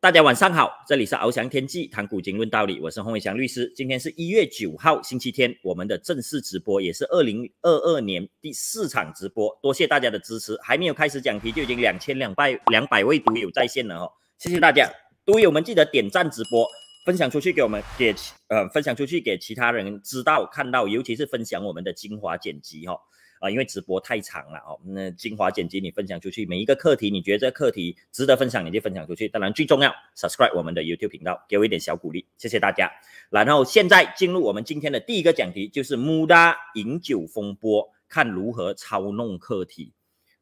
大家晚上好，这里是翱翔天际谈古今论道理，我是洪伟翔律师。今天是一月九号星期天，我们的正式直播也是二零二二年第四场直播，多谢大家的支持。还没有开始讲题就已经两千两百两百位读友在线了哦，谢谢大家。读友们记得点赞直播，分享出去给我们，给呃分享出去给其他人知道看到，尤其是分享我们的精华剪辑哦。啊，因为直播太长了哦。那精华剪辑你分享出去，每一个课题你觉得这个课题值得分享，你就分享出去。当然最重要，subscribe 我们的 YouTube 频道，给我一点小鼓励，谢谢大家。然后现在进入我们今天的第一个讲题，就是穆达饮酒风波，看如何操弄课题。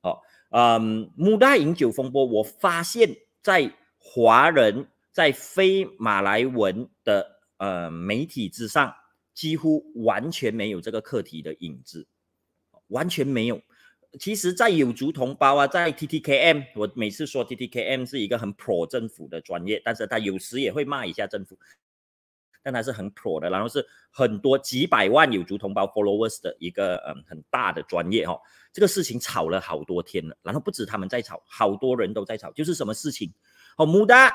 哦，嗯，穆达饮酒风波，我发现在华人在非马来文的呃媒体之上，几乎完全没有这个课题的影子。完全没有，其实，在有族同胞啊，在 T T K M，我每次说 T T K M 是一个很 pro 政府的专业，但是他有时也会骂一下政府，但他是很 pro 的，然后是很多几百万有族同胞 followers 的一个嗯很大的专业哦。这个事情吵了好多天了，然后不止他们在吵，好多人都在吵，就是什么事情，哦木达，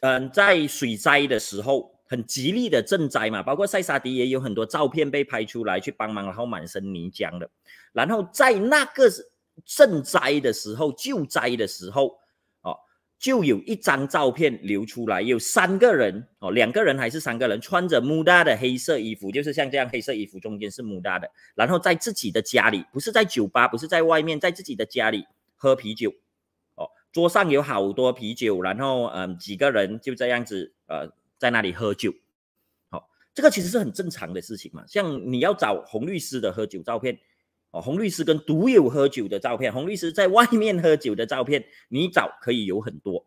嗯，在水灾的时候。很吉利的赈灾嘛，包括塞沙迪也有很多照片被拍出来去帮忙，然后满身泥浆的。然后在那个赈灾的时候、救灾的时候，哦，就有一张照片流出来，有三个人哦，两个人还是三个人穿着穆大的黑色衣服，就是像这样黑色衣服，中间是穆大的。然后在自己的家里，不是在酒吧，不是在外面，在自己的家里喝啤酒，哦，桌上有好多啤酒，然后嗯，几个人就这样子呃。在那里喝酒，好，这个其实是很正常的事情嘛。像你要找洪律师的喝酒照片，哦，洪律师跟独友喝酒的照片，洪律师在外面喝酒的照片，你找可以有很多。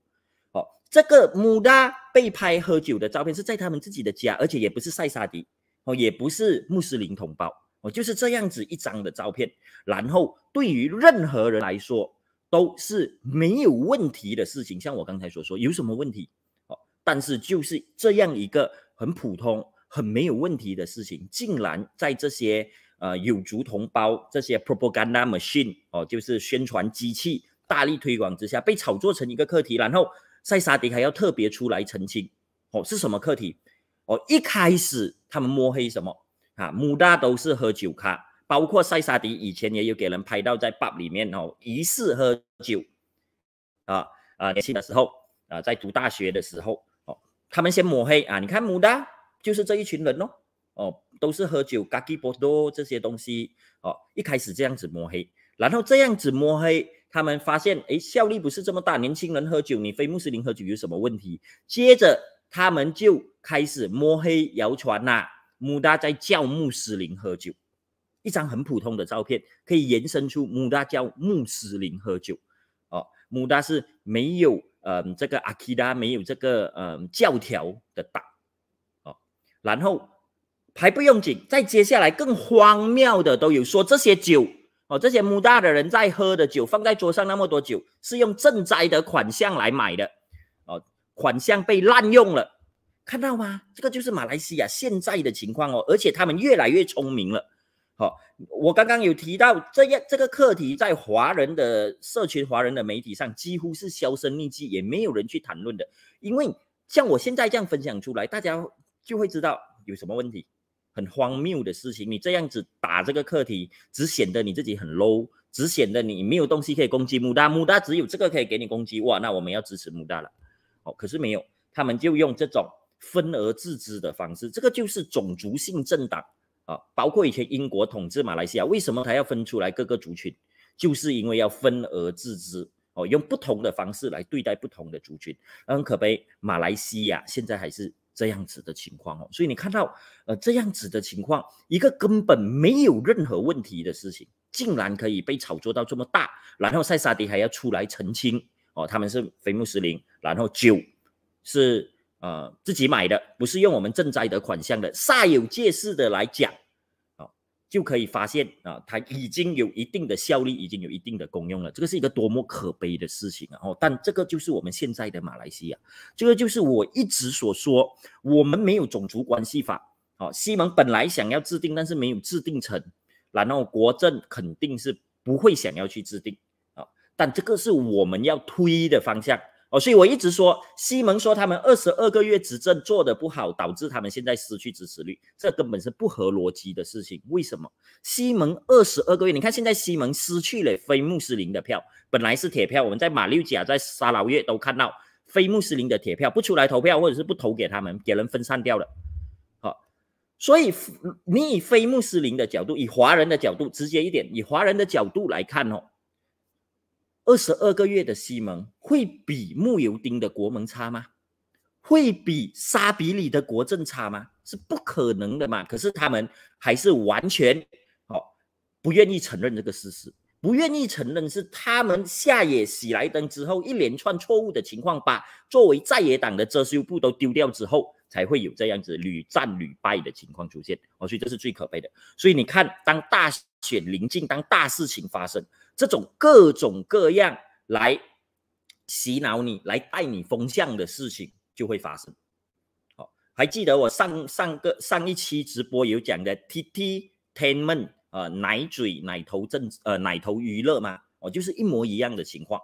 哦，这个穆拉被拍喝酒的照片是在他们自己的家，而且也不是塞沙迪，哦，也不是穆斯林同胞，哦，就是这样子一张的照片。然后对于任何人来说都是没有问题的事情。像我刚才所说，有什么问题？但是就是这样一个很普通、很没有问题的事情，竟然在这些呃有族同胞这些 propaganda machine 哦，就是宣传机器大力推广之下，被炒作成一个课题。然后塞沙迪还要特别出来澄清哦，是什么课题？哦，一开始他们摸黑什么啊？母大都是喝酒咖，包括塞沙迪以前也有给人拍到在 bar 里面哦，疑似喝酒啊啊，年轻的时候啊，在读大学的时候。他们先抹黑啊！你看穆达就是这一群人哦，哦，都是喝酒、gagibo 多这些东西哦。一开始这样子抹黑，然后这样子抹黑，他们发现哎，效力不是这么大。年轻人喝酒，你非穆斯林喝酒有什么问题？接着他们就开始摸黑、谣传呐，穆达在叫穆斯林喝酒。一张很普通的照片，可以延伸出穆达叫穆斯林喝酒。哦，穆达是没有。嗯，这个阿基达没有这个呃教条的党哦，然后还不用紧，再接下来更荒谬的都有说这些酒哦，这些穆大的人在喝的酒放在桌上那么多酒是用赈灾的款项来买的哦，款项被滥用了，看到吗？这个就是马来西亚现在的情况哦，而且他们越来越聪明了。我刚刚有提到这样这个课题，在华人的社群、华人的媒体上几乎是销声匿迹，也没有人去谈论的。因为像我现在这样分享出来，大家就会知道有什么问题，很荒谬的事情。你这样子打这个课题，只显得你自己很 low，只显得你没有东西可以攻击。穆大，穆大只有这个可以给你攻击。哇，那我们要支持穆大了。哦，可是没有，他们就用这种分而治之的方式，这个就是种族性政党。啊，包括以前英国统治马来西亚，为什么他要分出来各个族群？就是因为要分而治之哦，用不同的方式来对待不同的族群。很可悲，马来西亚现在还是这样子的情况哦。所以你看到，呃，这样子的情况，一个根本没有任何问题的事情，竟然可以被炒作到这么大，然后塞萨迪还要出来澄清哦，他们是非穆斯林，然后九是。呃，自己买的，不是用我们赈灾的款项的，煞有介事的来讲，啊，就可以发现啊，它已经有一定的效力，已经有一定的功用了，这个是一个多么可悲的事情啊！哦，但这个就是我们现在的马来西亚，这个就是我一直所说，我们没有种族关系法，哦，西蒙本来想要制定，但是没有制定成，然后国政肯定是不会想要去制定，啊，但这个是我们要推的方向。哦，所以我一直说，西蒙说他们二十二个月执政做的不好，导致他们现在失去支持率，这根本是不合逻辑的事情。为什么西蒙二十二个月？你看现在西蒙失去了非穆斯林的票，本来是铁票，我们在马六甲、在沙劳越都看到非穆斯林的铁票不出来投票，或者是不投给他们，给人分散掉了。好，所以你以非穆斯林的角度，以华人的角度，直接一点，以华人的角度来看哦。二十二个月的西蒙会比穆尤丁的国门差吗？会比沙比里的国政差吗？是不可能的嘛！可是他们还是完全好不愿意承认这个事实，不愿意承认是他们下野喜来登之后一连串错误的情况，把作为在野党的遮羞布都丢掉之后。才会有这样子屡战屡败的情况出现哦，所以这是最可悲的。所以你看，当大选临近，当大事情发生，这种各种各样来洗脑你、来带你风向的事情就会发生。哦，还记得我上上个上一期直播有讲的 T T t e n m e n 啊，奶嘴奶头政呃奶头娱乐吗？哦，就是一模一样的情况。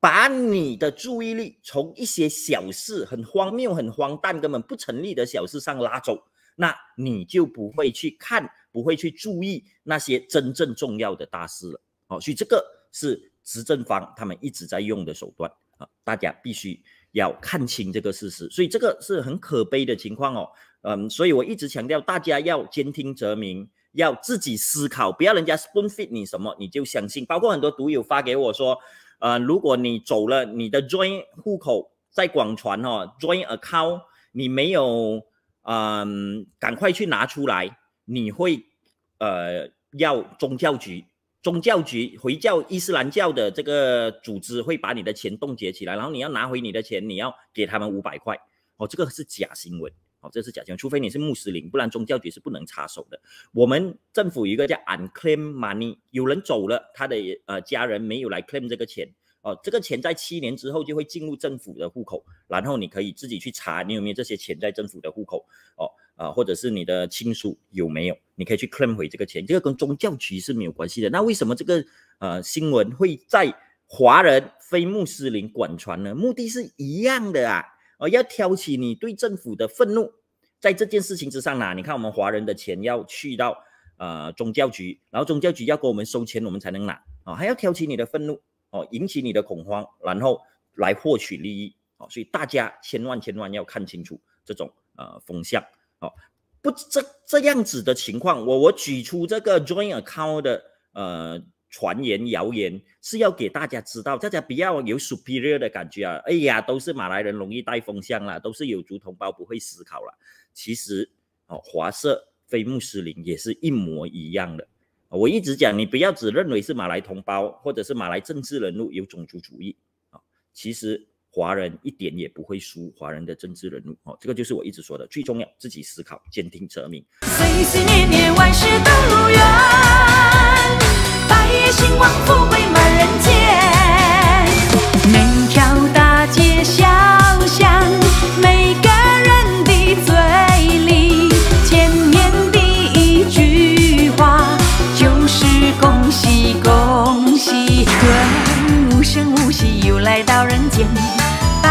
把你的注意力从一些小事、很荒谬、很荒诞、根本不成立的小事上拉走，那你就不会去看、不会去注意那些真正重要的大事了。哦，所以这个是执政方他们一直在用的手段啊，大家必须要看清这个事实。所以这个是很可悲的情况哦。嗯，所以我一直强调，大家要兼听则明，要自己思考，不要人家 spoon feed 你什么你就相信。包括很多读友发给我说。呃，如果你走了，你的 join 户口在广传哦 join account，你没有，嗯，赶快去拿出来，你会，呃，要宗教局，宗教局回教伊斯兰教的这个组织会把你的钱冻结起来，然后你要拿回你的钱，你要给他们五百块，哦，这个是假新闻。这是假新除非你是穆斯林，不然宗教局是不能插手的。我们政府一个叫 u n Claim Money，有人走了，他的呃家人没有来 claim 这个钱哦，这个钱在七年之后就会进入政府的户口，然后你可以自己去查你有没有这些钱在政府的户口哦啊，或者是你的亲属有没有，你可以去 claim 回这个钱，这个跟宗教局是没有关系的。那为什么这个呃新闻会在华人非穆斯林管传呢？目的是一样的啊。哦，要挑起你对政府的愤怒，在这件事情之上呢？你看，我们华人的钱要去到呃宗教局，然后宗教局要给我们收钱，我们才能拿啊，还要挑起你的愤怒哦，引起你的恐慌，然后来获取利益哦。所以大家千万千万要看清楚这种呃风向哦，不这这样子的情况，我我举出这个 join a call 的呃。传言谣言是要给大家知道，大家不要有 superior 的感觉啊！哎呀，都是马来人容易带风向啦，都是有族同胞不会思考啦。其实哦，华社非穆斯林也是一模一样的。我一直讲，你不要只认为是马来同胞或者是马来政治人物有种族主义啊，其实华人一点也不会输华人的政治人物哦，这个就是我一直说的最重要，自己思考，兼听则明。喜又来到人间，百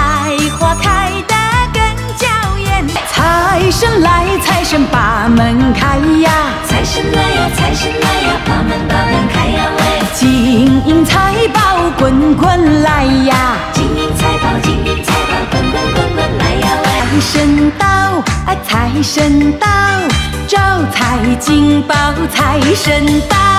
花开得更娇艳。财神来，财神把门开呀！财神来呀，财神来呀，把门把门开呀！喂！金银财宝滚滚来呀！金银财宝，金银财宝，滚滚滚滚来呀！财神到，哎，财神到，招财进宝，财神到。